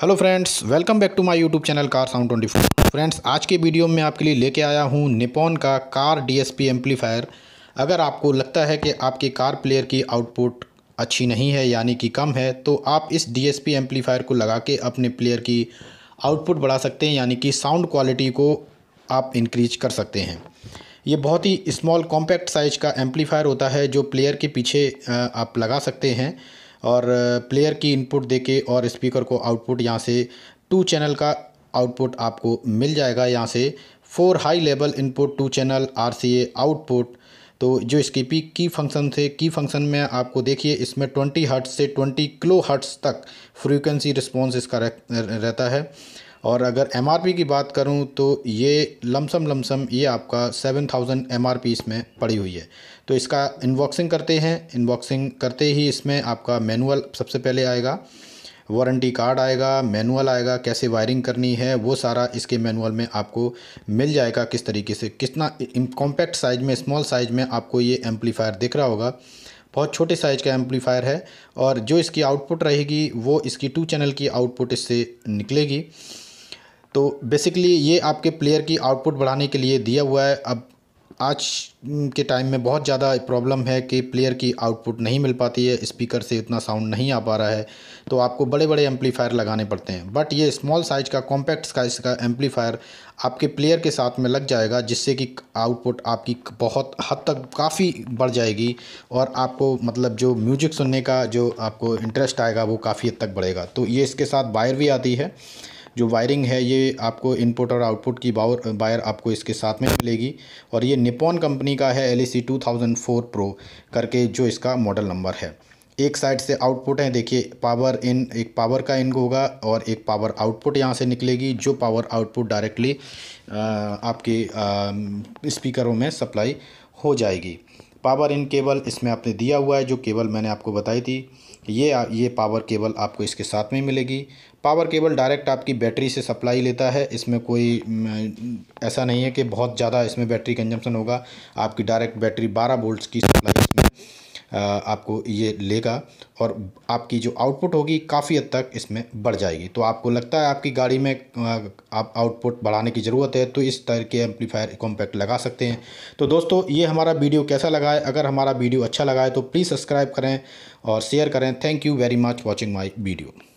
hello friends welcome back to my YouTube channel car sound twenty four friends आज के video में आपके लिए लेके आया हूँ निपोन का कार डीएसपी एम्पलीफायर अगर आपको लगता है कि आपके कार प्लेयर की आउटपुट अच्छी नहीं है यानी कि कम है तो आप इस डीएसपी एम्पलीफायर को लगा के अपने प्लेयर की आउटपुट बढ़ा सकते हैं यानी कि साउंड क्वालिटी को आप इनक्रीज कर सकते हैं ये बहुत ही स्मॉल कॉम्पैक्ट साइज का एम्पलीफायर होता है जो प्लेयर के पीछे आप लगा सकते हैं और प्लेयर की इनपुट देके और स्पीकर को आउटपुट यहाँ से टू चैनल का आउटपुट आपको मिल जाएगा यहाँ से four high level input two channel are output तो जो इसके पी की फंक्शन थे की फंक्शन में आपको देखिए इसमें ट्वेंटी हर्ट्स से ट्वेंटी किलो हर्ट्स तक फ्रीक्वेंसी रिस्पॉन्स इसका रह, रहता है और अगर एम की बात करूँ तो ये लमसम लमसम ये आपका सेवन थाउजेंड एम इसमें पड़ी हुई है तो इसका इनबॉक्सिंग करते हैं इनबॉक्सिंग करते ही इसमें आपका मैनुअल सबसे पहले आएगा वारंटी कार्ड आएगा मैनुअल आएगा कैसे वायरिंग करनी है वो सारा इसके मैनुअल में आपको मिल जाएगा किस तरीके से कितना कॉम्पैक्ट साइज़ में स्मॉल साइज़ में आपको ये एम्पलीफायर दिख रहा होगा बहुत छोटे साइज़ का एम्पलीफायर है और जो इसकी आउटपुट रहेगी वो इसकी टू चैनल की आउटपुट इससे निकलेगी तो बेसिकली ये आपके प्लेयर की आउटपुट बढ़ाने के लिए दिया हुआ है अब आज के टाइम में बहुत ज़्यादा प्रॉब्लम है कि प्लेयर की आउटपुट नहीं मिल पाती है स्पीकर से इतना साउंड नहीं आ पा रहा है तो आपको बड़े बड़े एम्पलीफायर लगाने पड़ते हैं बट ये स्मॉल साइज़ का कॉम्पैक्ट साइज़ का एम्पलीफायर आपके प्लेयर के साथ में लग जाएगा जिससे कि आउटपुट आपकी बहुत हद तक काफ़ी बढ़ जाएगी और आपको मतलब जो म्यूजिक सुनने का जो आपको इंटरेस्ट आएगा वो काफ़ी हद तक बढ़ेगा तो ये इसके साथ वायर भी आती है जो वायरिंग है ये आपको इनपुट और आउटपुट की बावर वायर आपको इसके साथ में मिलेगी और ये निपॉन कंपनी का है L E C two thousand four pro करके जो इसका मॉडल नंबर है एक साइड से आउटपुट है देखिए पावर इन एक पावर का इन होगा और एक पावर आउटपुट यहाँ से निकलेगी जो पावर आउटपुट डायरेक्टली आपके स्पीकरों में सप्लाई हो जाएगी पावर इन केबल इसमें आपने दिया हुआ है जो केबल मैंने आपको बताई थी ये ये पावर केबल आपको इसके साथ में मिलेगी पावर केबल डायरेक्ट आपकी बैटरी से सप्लाई लेता है इसमें कोई ऐसा नहीं है कि बहुत ज़्यादा इसमें बैटरी कंजम्पशन होगा आपकी डायरेक्ट बैटरी 12 वोल्ट की सप्लाई आपको ये लेगा और आपकी जो आउटपुट होगी काफ़ी हद तक इसमें बढ़ जाएगी तो आपको लगता है आपकी गाड़ी में आप आउटपुट बढ़ाने की ज़रूरत है तो इस तरह के एम्पलीफायर कॉम्पैक्ट लगा सकते हैं तो दोस्तों ये हमारा वीडियो कैसा लगा है अगर हमारा वीडियो अच्छा लगा है तो प्लीज़ सब्सक्राइब करें और शेयर करें thank you very much watching my video